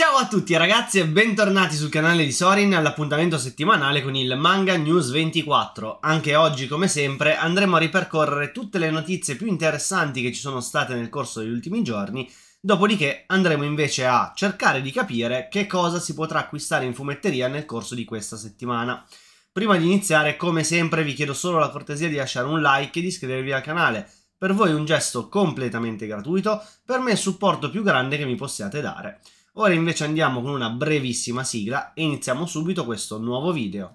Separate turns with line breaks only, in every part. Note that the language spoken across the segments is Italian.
Ciao a tutti ragazzi e bentornati sul canale di Sorin all'appuntamento settimanale con il Manga News 24. Anche oggi, come sempre, andremo a ripercorrere tutte le notizie più interessanti che ci sono state nel corso degli ultimi giorni, dopodiché andremo invece a cercare di capire che cosa si potrà acquistare in fumetteria nel corso di questa settimana. Prima di iniziare, come sempre, vi chiedo solo la cortesia di lasciare un like e di iscrivervi al canale. Per voi è un gesto completamente gratuito, per me è il supporto più grande che mi possiate dare. Ora invece andiamo con una brevissima sigla e iniziamo subito questo nuovo video.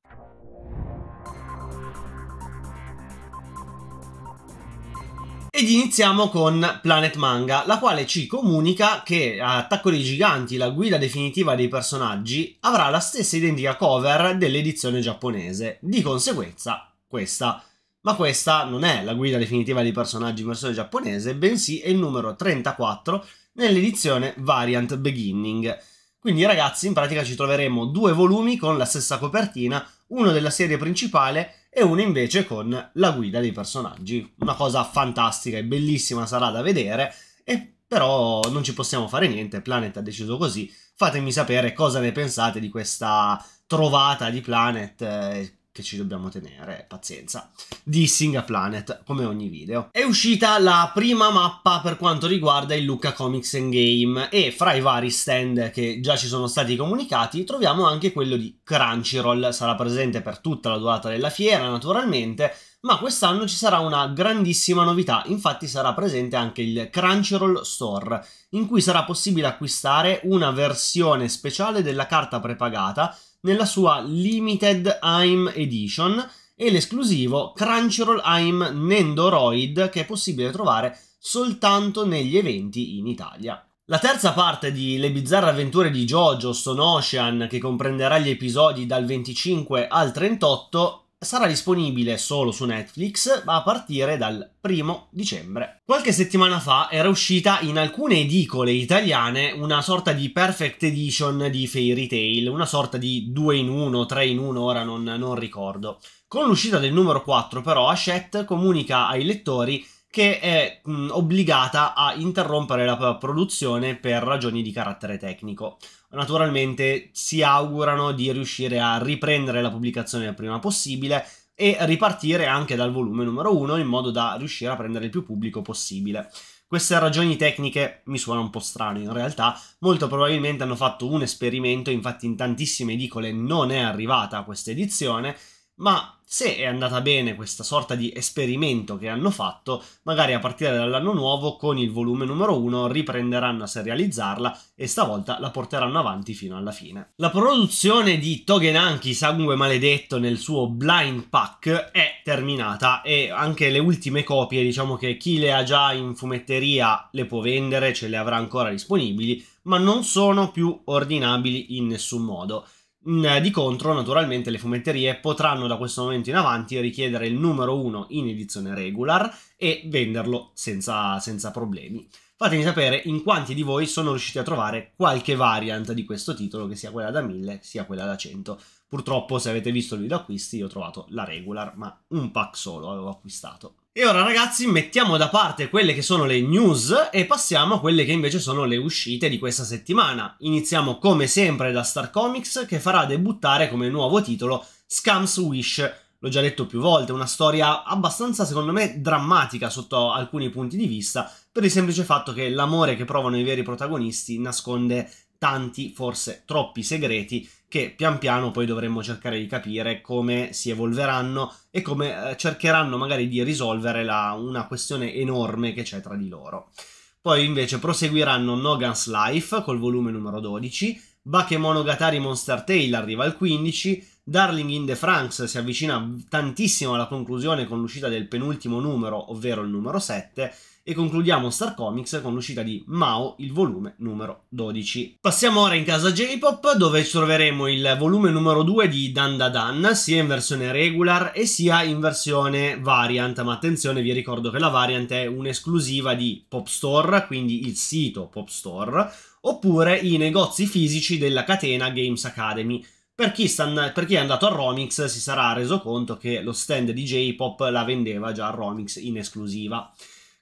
Ed iniziamo con Planet Manga, la quale ci comunica che Attacco dei Giganti, la guida definitiva dei personaggi, avrà la stessa identica cover dell'edizione giapponese. Di conseguenza, questa. Ma questa non è la guida definitiva dei personaggi in versione giapponese, bensì è il numero 34 nell'edizione Variant Beginning. Quindi ragazzi, in pratica ci troveremo due volumi con la stessa copertina, uno della serie principale e uno invece con la guida dei personaggi. Una cosa fantastica e bellissima sarà da vedere, e però non ci possiamo fare niente, Planet ha deciso così. Fatemi sapere cosa ne pensate di questa trovata di Planet, eh, che ci dobbiamo tenere, pazienza, di Singa Planet, come ogni video. È uscita la prima mappa per quanto riguarda il Luca Comics Endgame e fra i vari stand che già ci sono stati comunicati troviamo anche quello di Crunchyroll, sarà presente per tutta la durata della fiera naturalmente, ma quest'anno ci sarà una grandissima novità, infatti sarà presente anche il Crunchyroll Store, in cui sarà possibile acquistare una versione speciale della carta prepagata nella sua Limited AIM Edition e l'esclusivo Crunchyroll AIM Nendoroid che è possibile trovare soltanto negli eventi in Italia. La terza parte di Le bizzarre avventure di Jojo Son Ocean, che comprenderà gli episodi dal 25 al 38, sarà disponibile solo su Netflix a partire dal primo dicembre. Qualche settimana fa era uscita in alcune edicole italiane una sorta di perfect edition di Fairy Tail, una sorta di 2 in 1, 3 in 1, ora non, non ricordo. Con l'uscita del numero 4 però Hachette comunica ai lettori che è mh, obbligata a interrompere la produzione per ragioni di carattere tecnico. Naturalmente si augurano di riuscire a riprendere la pubblicazione il prima possibile e ripartire anche dal volume numero 1 in modo da riuscire a prendere il più pubblico possibile. Queste ragioni tecniche mi suonano un po' strano in realtà, molto probabilmente hanno fatto un esperimento, infatti in tantissime edicole non è arrivata questa edizione ma se è andata bene questa sorta di esperimento che hanno fatto, magari a partire dall'anno nuovo con il volume numero 1 riprenderanno a serializzarla e stavolta la porteranno avanti fino alla fine. La produzione di Togenanki Sangue Maledetto nel suo Blind Pack è terminata e anche le ultime copie, diciamo che chi le ha già in fumetteria le può vendere, ce le avrà ancora disponibili, ma non sono più ordinabili in nessun modo. Mm, di contro, naturalmente, le fumetterie potranno da questo momento in avanti richiedere il numero 1 in edizione regular e venderlo senza, senza problemi. Fatemi sapere in quanti di voi sono riusciti a trovare qualche variant di questo titolo, che sia quella da 1000 sia quella da 100. Purtroppo, se avete visto il video acquisti, io ho trovato la regular, ma un pack solo avevo acquistato. E ora ragazzi mettiamo da parte quelle che sono le news e passiamo a quelle che invece sono le uscite di questa settimana. Iniziamo come sempre da Star Comics che farà debuttare come nuovo titolo Scam's Wish. L'ho già detto più volte, una storia abbastanza secondo me drammatica sotto alcuni punti di vista, per il semplice fatto che l'amore che provano i veri protagonisti nasconde tanti, forse troppi segreti che pian piano poi dovremmo cercare di capire come si evolveranno e come eh, cercheranno magari di risolvere la, una questione enorme che c'è tra di loro. Poi invece proseguiranno Nogan's Life col volume numero 12, Bakemonogatari Monster Tale arriva al 15, Darling in the Franks si avvicina tantissimo alla conclusione con l'uscita del penultimo numero, ovvero il numero 7, e concludiamo Star Comics con l'uscita di Mao, il volume numero 12. Passiamo ora in casa J-Pop, dove troveremo il volume numero 2 di Dan Da Dan, sia in versione regular e sia in versione variant, ma attenzione vi ricordo che la variant è un'esclusiva di Pop Store, quindi il sito Pop Store, oppure i negozi fisici della catena Games Academy, per chi, sta, per chi, è andato a Romix si sarà reso conto che lo stand di J-Pop la vendeva già a Romix in esclusiva.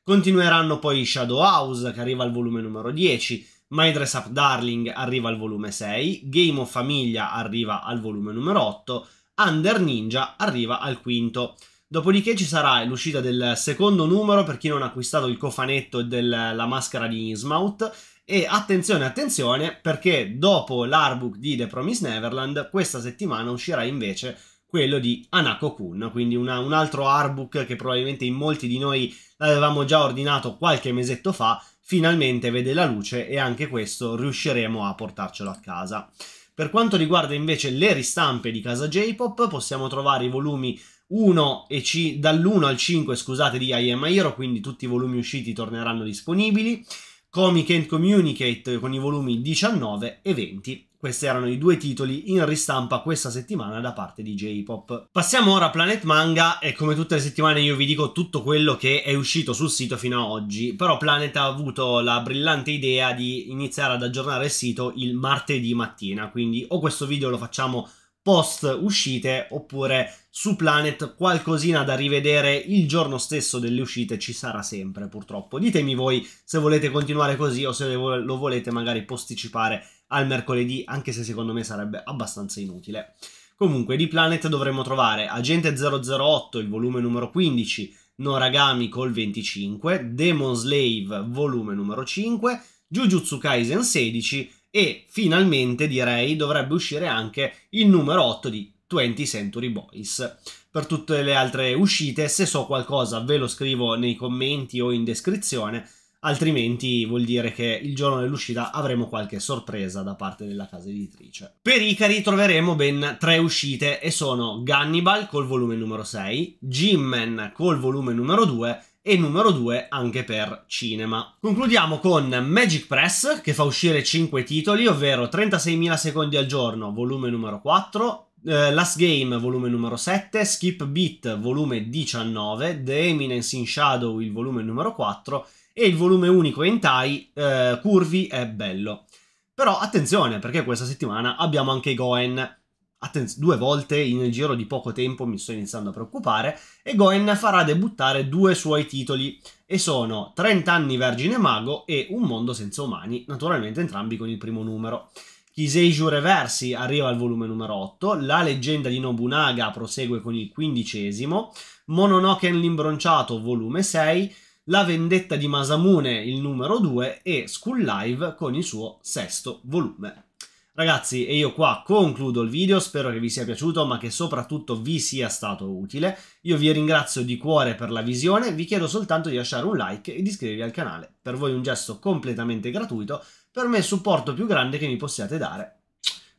Continueranno poi Shadow House che arriva al volume numero 10, My Dress Up Darling arriva al volume 6, Game of Famiglia arriva al volume numero 8, Under Ninja arriva al quinto. Dopodiché ci sarà l'uscita del secondo numero per chi non ha acquistato il cofanetto e della maschera di Innsmouth. E attenzione, attenzione, perché dopo l'artbook di The Promise Neverland, questa settimana uscirà invece quello di Anako Kun, quindi una, un altro artbook che probabilmente in molti di noi l'avevamo già ordinato qualche mesetto fa, finalmente vede la luce e anche questo riusciremo a portarcelo a casa. Per quanto riguarda invece le ristampe di casa J-Pop, possiamo trovare i volumi 1 e c- dall'1 al 5 scusate di I Am Hero, quindi tutti i volumi usciti torneranno disponibili. Comic and Communicate con i volumi 19 e 20. Questi erano i due titoli in ristampa questa settimana da parte di J-Pop. Passiamo ora a Planet Manga e come tutte le settimane io vi dico tutto quello che è uscito sul sito fino ad oggi, però Planet ha avuto la brillante idea di iniziare ad aggiornare il sito il martedì mattina, quindi o questo video lo facciamo post uscite oppure su Planet qualcosina da rivedere il giorno stesso delle uscite ci sarà sempre purtroppo. Ditemi voi se volete continuare così o se lo volete magari posticipare al mercoledì anche se secondo me sarebbe abbastanza inutile. Comunque di Planet dovremmo trovare Agente 008 il volume numero 15, Noragami col 25, Demon Slave volume numero 5, Jujutsu Kaisen 16 e finalmente direi dovrebbe uscire anche il numero 8 di 20 Century Boys. Per tutte le altre uscite, se so qualcosa ve lo scrivo nei commenti o in descrizione, altrimenti vuol dire che il giorno dell'uscita avremo qualche sorpresa da parte della casa editrice. Per Icari troveremo ben tre uscite e sono Gunnibal col volume numero 6, Jimman col volume numero 2 e numero 2 anche per cinema. Concludiamo con Magic Press che fa uscire 5 titoli, ovvero 36.000 secondi al giorno, volume numero 4, eh, Last Game volume numero 7, Skip Beat volume 19, The Eminence in Shadow il volume numero 4 e il volume unico Entai uh, eh, Curvi è bello. Però attenzione perché questa settimana abbiamo anche Goen Attenz- due volte in giro di poco tempo mi sto iniziando a preoccupare e Goen farà debuttare due suoi titoli e sono 30 anni vergine mago e Un mondo senza umani, naturalmente entrambi con il primo numero. Kiseiju Reversi arriva al volume numero 8, La leggenda di Nobunaga prosegue con il quindicesimo, Mononoke l'imbronciato volume 6, La vendetta di Masamune il numero 2 e School Live con il suo sesto volume. Ragazzi, e io qua concludo il video, spero che vi sia piaciuto, ma che soprattutto vi sia stato utile. Io vi ringrazio di cuore per la visione, vi chiedo soltanto di lasciare un like e di iscrivervi al canale. Per voi un gesto completamente gratuito, per me il supporto più grande che mi possiate dare.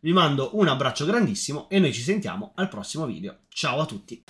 Vi mando un abbraccio grandissimo e noi ci sentiamo al prossimo video. Ciao a tutti!